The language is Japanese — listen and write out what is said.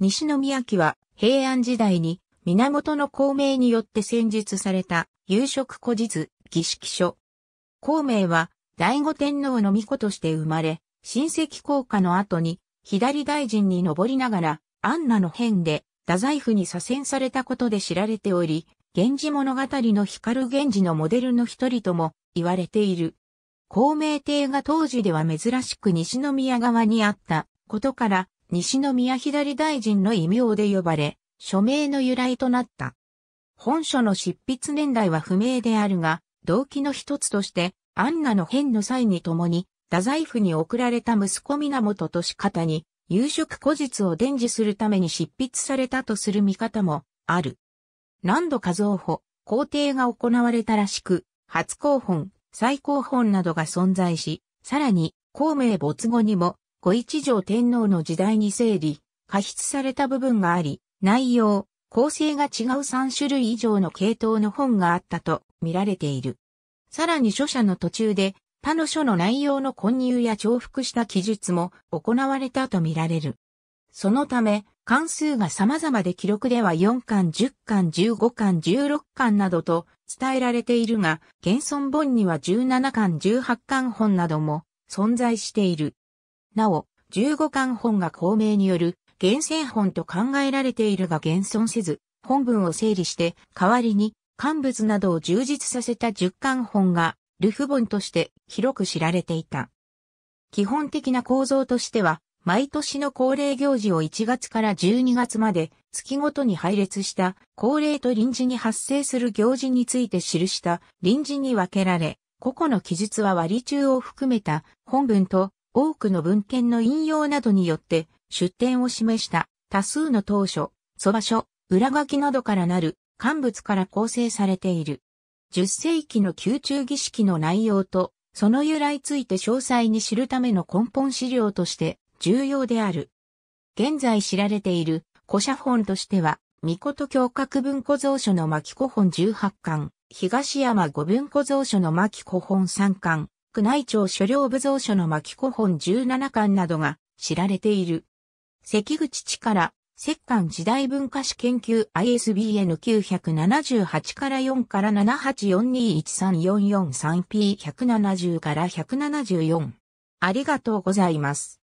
西宮家は平安時代に源の孔明によって戦術された夕食古日儀式書。孔明は醍醐天皇の御子として生まれ、親戚降下の後に左大臣に上りながら安奈の変で太宰府に左遷されたことで知られており、源氏物語の光源氏のモデルの一人とも言われている。孔明帝が当時では珍しく西宮側にあったことから、西宮左大臣の異名で呼ばれ、署名の由来となった。本書の執筆年代は不明であるが、動機の一つとして、アンナの変の際に共に、太宰府に送られた息子源とし方に、夕食古実を伝授するために執筆されたとする見方もある。何度か造法、皇帝が行われたらしく、初公本、最高本などが存在し、さらに、孔明没後にも、五一条天皇の時代に整理、過失された部分があり、内容、構成が違う3種類以上の系統の本があったと見られている。さらに著者の途中で、他の書の内容の混入や重複した記述も行われたと見られる。そのため、関数が様々で記録では4巻、10巻、15巻、16巻などと伝えられているが、現存本には17巻、18巻本なども存在している。なお、15巻本が公明による厳選本と考えられているが現存せず、本文を整理して、代わりに、乾物などを充実させた10巻本が、ルフ本として広く知られていた。基本的な構造としては、毎年の恒例行事を1月から12月まで月ごとに配列した恒例と臨時に発生する行事について記した臨時に分けられ、個々の記述は割中を含めた本文と多くの文献の引用などによって出典を示した多数の当初、蕎麦書、裏書きなどからなる漢物から構成されている。10世紀の宮中儀式の内容と、その由来について詳細に知るための根本資料として重要である。現在知られている古写本としては、御事教閣文庫蔵書の巻古本18巻、東山五文庫蔵書の巻古本3巻、宮内庁所領部蔵書の巻古本17巻などが知られている。関口地から石棺時代文化史研究 ISBN 978から4から 78421344P170 から174。ありがとうございます。